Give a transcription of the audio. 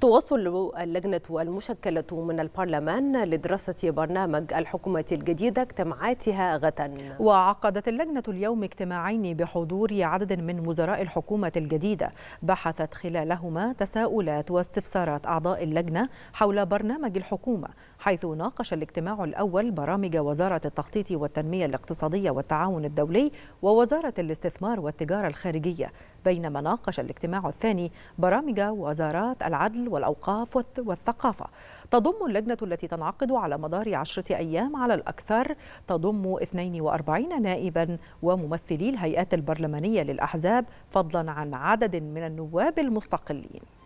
تواصل اللجنة المشكلة من البرلمان لدراسة برنامج الحكومة الجديدة اجتماعاتها غدا وعقدت اللجنة اليوم اجتماعين بحضور عدد من وزراء الحكومة الجديدة بحثت خلالهما تساؤلات واستفسارات أعضاء اللجنة حول برنامج الحكومة حيث ناقش الاجتماع الأول برامج وزارة التخطيط والتنمية الاقتصادية والتعاون الدولي ووزارة الاستثمار والتجارة الخارجية بينما ناقش الاجتماع الثاني برامج وزارات العدل والأوقاف والثقافة تضم اللجنة التي تنعقد على مدار عشرة أيام على الأكثر تضم 42 نائبا وممثلي الهيئات البرلمانية للأحزاب فضلا عن عدد من النواب المستقلين